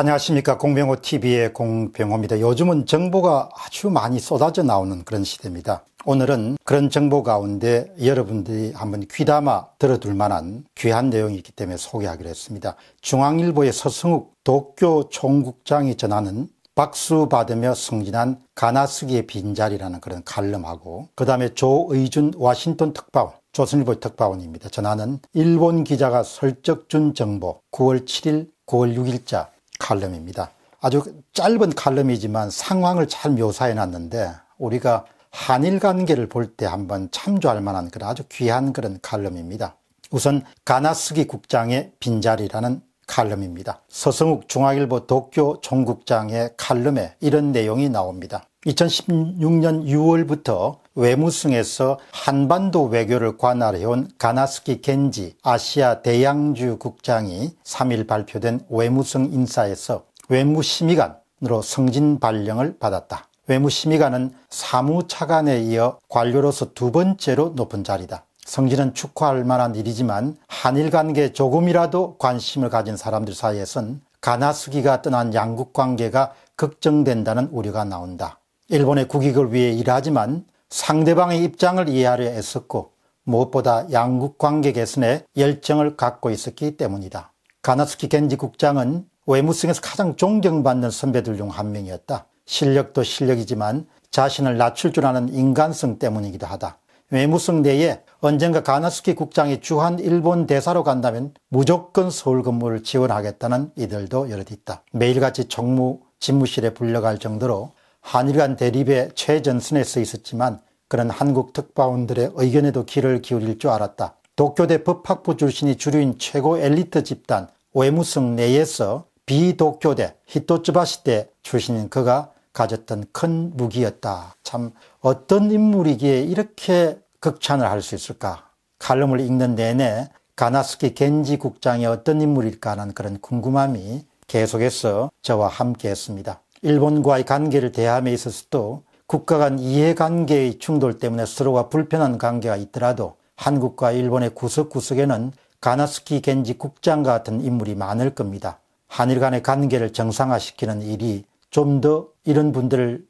안녕하십니까 공병호 TV의 공병호입니다. 요즘은 정보가 아주 많이 쏟아져 나오는 그런 시대입니다. 오늘은 그런 정보 가운데 여러분들이 한번 귀담아 들어둘 만한 귀한 내용이 있기 때문에 소개하기로 했습니다. 중앙일보의 서승욱 도쿄 총국장이 전하는 박수 받으며 승진한 가나쓰기의 빈자리라는 그런 칼럼하고 그 다음에 조의준 와싱턴 특파원 조선일보 특파원입니다. 전하는 일본 기자가 설적 준 정보 9월 7일 9월 6일자 칼럼입니다. 아주 짧은 칼럼이지만 상황을 잘 묘사해 놨는데 우리가 한일 관계를 볼 때 한번 참조할 만한 그런 아주 귀한 그런 칼럼입니다. 우선 가나스기 국장의 빈자리라는 칼럼입니다. 서성욱 중앙일보 도쿄 종국장의 칼럼에 이런 내용이 나옵니다. 2016년 6월부터 외무승에서 한반도 외교를 관할해온 가나스키 겐지 아시아 대양주 국장이 3일 발표된 외무승 인사에서 외무심의관으로 승진 발령을 받았다. 외무심의관은 사무차관에 이어 관료로서 두 번째로 높은 자리다. 성진은 축하할 만한 일이지만 한일 관계 조금이라도 관심을 가진 사람들 사이에선 가나수기가 떠난 양국 관계가 걱정된다는 우려가 나온다. 일본의 국익을 위해 일하지만 상대방의 입장을 이해하려 애썼고 무엇보다 양국 관계 개선에 열정을 갖고 있었기 때문이다. 가나스키 겐지 국장은 외무성에서 가장 존경받는 선배들 중 한 명이었다. 실력도 실력이지만 자신을 낮출 줄 아는 인간성 때문이기도 하다. 외무성 내에 언젠가 가나스키 국장이 주한 일본 대사로 간다면 무조건 서울 근무를 지원하겠다는 이들도 여럿 있다. 매일같이 총무 집무실에 불려갈 정도로 한일 간 대립의 최전선에 서 있었지만 그런 한국 특파원들의 의견에도 귀를 기울일 줄 알았다. 도쿄대 법학부 출신이 주류인 최고 엘리트 집단 외무성 내에서 비도쿄대 히토츠바시대 출신인 그가 가졌던 큰 무기였다. 참 어떤 인물이기에 이렇게 극찬을 할 수 있을까? 칼럼을 읽는 내내 가나스키 겐지 국장이 어떤 인물일까 하는 그런 궁금함이 계속해서 저와 함께 했습니다. 일본과의 관계를 대함에 있어서도 국가 간 이해관계의 충돌 때문에 서로가 불편한 관계가 있더라도 한국과 일본의 구석구석에는 가나스키 겐지 국장과 같은 인물이 많을 겁니다. 한일 간의 관계를 정상화시키는 일이 좀 더 이런 분들의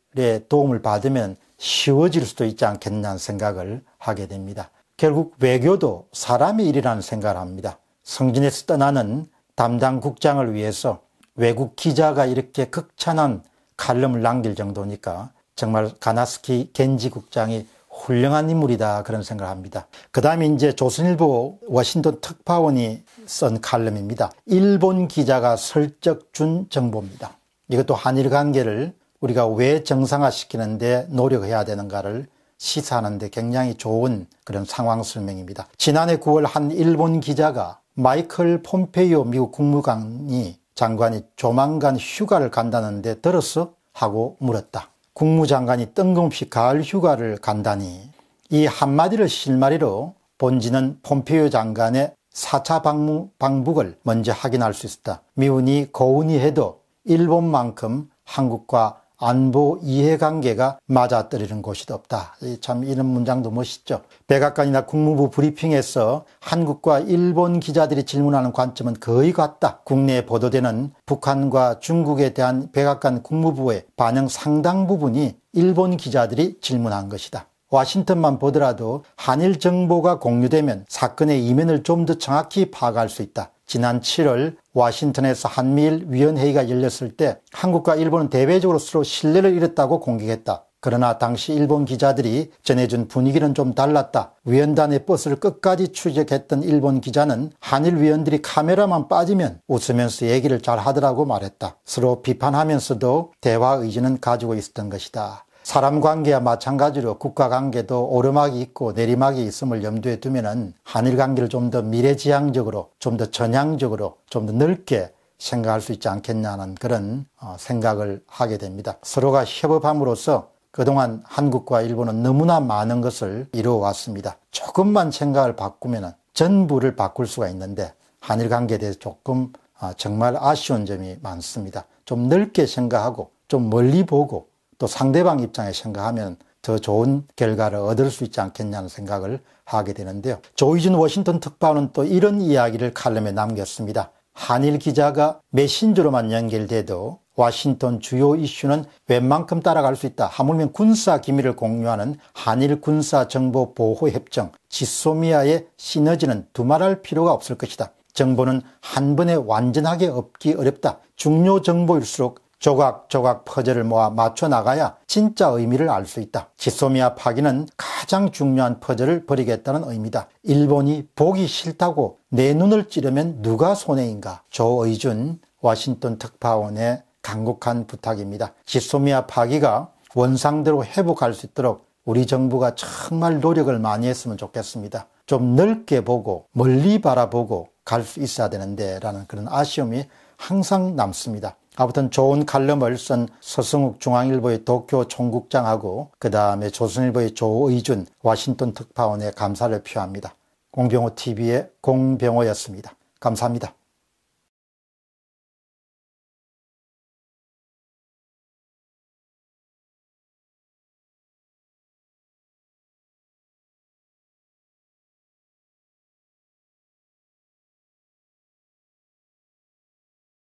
도움을 받으면 쉬워질 수도 있지 않겠냐는 생각을 하게 됩니다. 결국 외교도 사람의 일이라는 생각을 합니다. 성진에서 떠나는 담당 국장을 위해서 외국 기자가 이렇게 극찬한 칼럼을 남길 정도니까 정말 가나스키 겐지 국장이 훌륭한 인물이다 그런 생각을 합니다. 그 다음에 이제 조선일보 워싱턴 특파원이 쓴 칼럼입니다. 일본 기자가 설적 준 정보입니다. 이것도 한일 관계를 우리가 왜 정상화시키는데 노력해야 되는가를 시사하는데 굉장히 좋은 그런 상황 설명입니다. 지난해 9월 한 일본 기자가 마이클 폼페이오 미국 국무관이 장관이 조만간 휴가를 간다는데 들었어? 하고 물었다. 국무장관이 뜬금없이 가을 휴가를 간다니 이 한마디를 실마리로 본지는 폼페이오 장관의 4차 방무, 방북을 먼저 확인할 수 있었다. 미운이 고운이 해도 일본만큼 한국과 안보 이해관계가 맞아떨어지는 곳이 없다. 참 이런 문장도 멋있죠. 백악관이나 국무부 브리핑에서 한국과 일본 기자들이 질문하는 관점은 거의 같다. 국내에 보도되는 북한과 중국에 대한 백악관 국무부의 반영 상당 부분이 일본 기자들이 질문한 것이다. 와싱턴만 보더라도 한일 정보가 공유되면 사건의 이면을 좀 더 정확히 파악할 수 있다. 지난 7월 와싱턴에서 한미일 위원회의가 열렸을 때 한국과 일본은 대외적으로 서로 신뢰를 잃었다고 공격했다. 그러나 당시 일본 기자들이 전해준 분위기는 좀 달랐다. 위원단의 버스를 끝까지 추적했던 일본 기자는 한일 위원들이 카메라만 빠지면 웃으면서 얘기를 잘 하더라고 말했다. 서로 비판하면서도 대화 의지는 가지고 있었던 것이다. 사람 관계와 마찬가지로 국가 관계도 오르막이 있고 내리막이 있음을 염두에 두면은 한일 관계를 좀 더 미래지향적으로, 좀 더 전향적으로, 좀 더 넓게 생각할 수 있지 않겠냐는 그런 어, 생각을 하게 됩니다. 서로가 협업함으로써 그동안 한국과 일본은 너무나 많은 것을 이루어왔습니다. 조금만 생각을 바꾸면 전부를 바꿀 수가 있는데 한일 관계에 대해서 조금 아, 정말 아쉬운 점이 많습니다. 좀 넓게 생각하고 좀 멀리 보고 또 상대방 입장에 생각하면 더 좋은 결과를 얻을 수 있지 않겠냐는 생각을 하게 되는데요. 조이준 워싱턴 특파원은 또 이런 이야기를 칼럼에 남겼습니다. 한일 기자가 메신저로만 연결돼도 워싱턴 주요 이슈는 웬만큼 따라갈 수 있다. 하물며 군사 기밀을 공유하는 한일 군사 정보 보호 협정 지소미아의 시너지는 두말할 필요가 없을 것이다. 정보는 한 번에 완전하게 얻기 어렵다. 중요 정보일수록 조각조각 퍼즐을 모아 맞춰 나가야 진짜 의미를 알 수 있다. 지소미아 파기는 가장 중요한 퍼즐을 벌이겠다는 의미다. 일본이 보기 싫다고 내 눈을 찌르면 누가 손해인가? 조의준 워싱턴 특파원의 강국한 부탁입니다. 지소미아 파기가 원상대로 회복할 수 있도록 우리 정부가 정말 노력을 많이 했으면 좋겠습니다. 좀 넓게 보고 멀리 바라보고 갈 수 있어야 되는데 라는 그런 아쉬움이 항상 남습니다. 아무튼 좋은 칼럼을 쓴 서승욱 중앙일보의 도쿄 총국장하고 그 다음에 조선일보의 조의준 워싱턴 특파원의 감사를 표합니다. 공병호 TV의 공병호였습니다. 감사합니다.